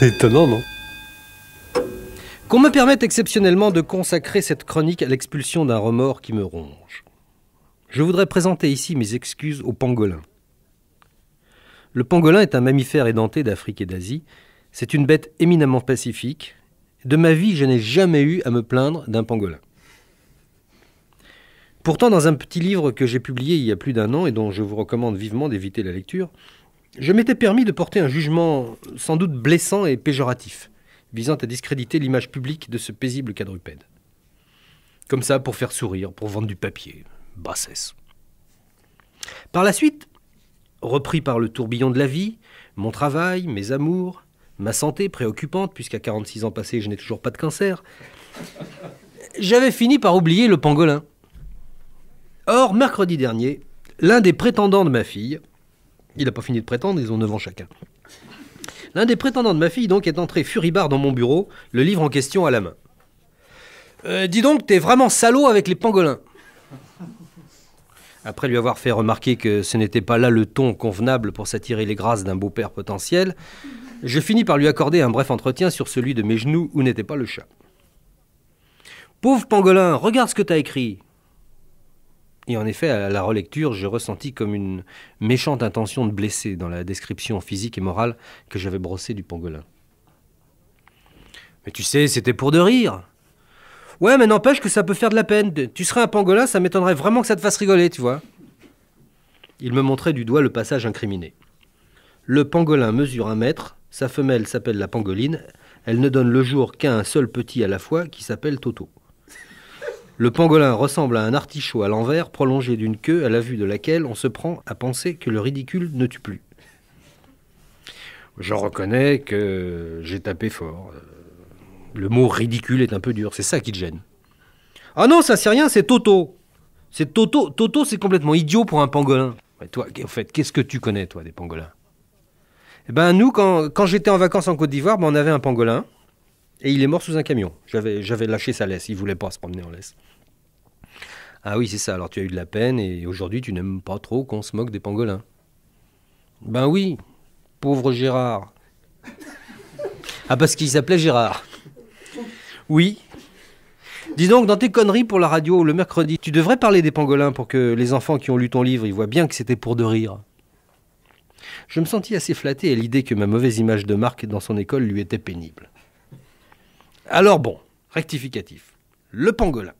C'est étonnant, non Qu'on me permette exceptionnellement de consacrer cette chronique à l'expulsion d'un remords qui me ronge. Je voudrais présenter ici mes excuses au pangolin. Le pangolin est un mammifère édenté d'Afrique et d'Asie. C'est une bête éminemment pacifique. De ma vie, je n'ai jamais eu à me plaindre d'un pangolin. Pourtant, dans un petit livre que j'ai publié il y a plus d'un an et dont je vous recommande vivement d'éviter la lecture, je m'étais permis de porter un jugement sans doute blessant et péjoratif, visant à discréditer l'image publique de ce paisible quadrupède. Comme ça, pour faire sourire, pour vendre du papier. Bassesse. Par la suite, repris par le tourbillon de la vie, mon travail, mes amours, ma santé préoccupante, puisqu'à 46 ans passés, je n'ai toujours pas de cancer, j'avais fini par oublier le pangolin. Or, mercredi dernier, l'un des prétendants de ma fille, il n'a pas fini de prétendre, ils ont neuf ans chacun. L'un des prétendants de ma fille, donc, est entré furibard dans mon bureau, le livre en question à la main. Euh, dis donc, t'es vraiment salaud avec les pangolins. Après lui avoir fait remarquer que ce n'était pas là le ton convenable pour s'attirer les grâces d'un beau-père potentiel, je finis par lui accorder un bref entretien sur celui de mes genoux où n'était pas le chat. Pauvre pangolin, regarde ce que t'as écrit. Et en effet, à la relecture, j'ai ressenti comme une méchante intention de blesser dans la description physique et morale que j'avais brossée du pangolin. Mais tu sais, c'était pour de rire. Ouais, mais n'empêche que ça peut faire de la peine. Tu serais un pangolin, ça m'étonnerait vraiment que ça te fasse rigoler, tu vois. Il me montrait du doigt le passage incriminé. Le pangolin mesure un mètre, sa femelle s'appelle la pangoline, elle ne donne le jour qu'à un seul petit à la fois qui s'appelle Toto. Le pangolin ressemble à un artichaut à l'envers, prolongé d'une queue à la vue de laquelle on se prend à penser que le ridicule ne tue plus. Je reconnais que j'ai tapé fort. Le mot ridicule est un peu dur, c'est ça qui te gêne. Ah non, ça c'est rien, c'est Toto. C'est Toto, Toto c'est complètement idiot pour un pangolin. Mais toi, en fait, qu'est-ce que tu connais, toi, des pangolins Eh ben, nous, quand, j'étais en vacances en Côte d'Ivoire, ben, on avait un pangolin. Et il est mort sous un camion. J'avais lâché sa laisse. Il voulait pas se promener en laisse. Ah oui, c'est ça. Alors tu as eu de la peine et aujourd'hui tu n'aimes pas trop qu'on se moque des pangolins. Ben oui, pauvre Gérard. Ah parce qu'il s'appelait Gérard. Oui. Dis donc, dans tes conneries pour la radio le mercredi, tu devrais parler des pangolins pour que les enfants qui ont lu ton livre, ils voient bien que c'était pour de rire. Je me sentis assez flatté à l'idée que ma mauvaise image de Marc dans son école lui était pénible. Alors bon, rectificatif. Le pangolin.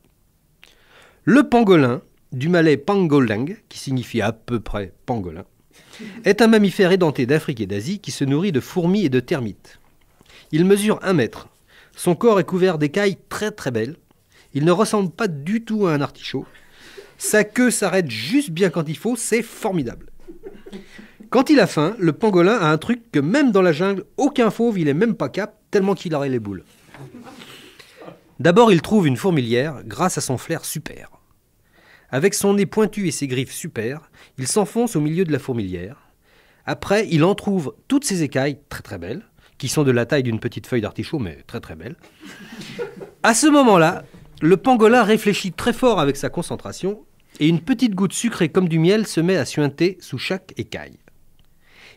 Le pangolin, du malais pangoleng, qui signifie à peu près pangolin, est un mammifère édenté d'Afrique et d'Asie qui se nourrit de fourmis et de termites. Il mesure un mètre. Son corps est couvert d'écailles très très belles. Il ne ressemble pas du tout à un artichaut. Sa queue s'arrête juste bien quand il faut, c'est formidable. Quand il a faim, le pangolin a un truc que même dans la jungle, aucun fauve il est même pas cap, tellement qu'il aurait les boules. D'abord, il trouve une fourmilière grâce à son flair super. Avec son nez pointu et ses griffes super, il s'enfonce au milieu de la fourmilière. Après, il en trouve toutes ses écailles, très très belles, qui sont de la taille d'une petite feuille d'artichaut, mais très très belles. À ce moment-là, le pangolin réfléchit très fort avec sa concentration, et une petite goutte sucrée comme du miel se met à suinter sous chaque écaille.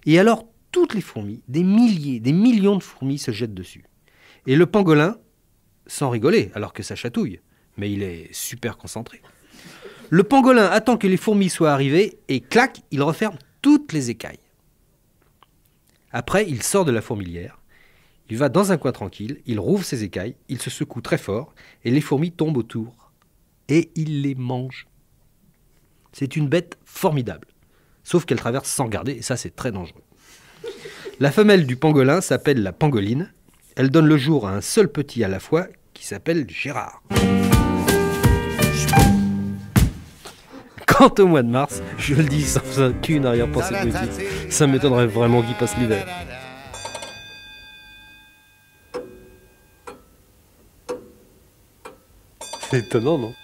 Et alors, toutes les fourmis, des milliers, des millions de fourmis se jettent dessus. Et le pangolin, sans rigoler, alors que ça chatouille, mais il est super concentré. Le pangolin attend que les fourmis soient arrivées et clac, il referme toutes les écailles. Après, il sort de la fourmilière, il va dans un coin tranquille, il rouvre ses écailles, il se secoue très fort et les fourmis tombent autour. Et il les mange. C'est une bête formidable, sauf qu'elle traverse sans garder et ça c'est très dangereux. La femelle du pangolin s'appelle la pangoline elle donne le jour à un seul petit à la fois qui s'appelle Gérard. Quant au mois de mars, je le dis sans aucune arrière-pensée politique, ça m'étonnerait vraiment qu'il passe l'hiver. C'est étonnant, non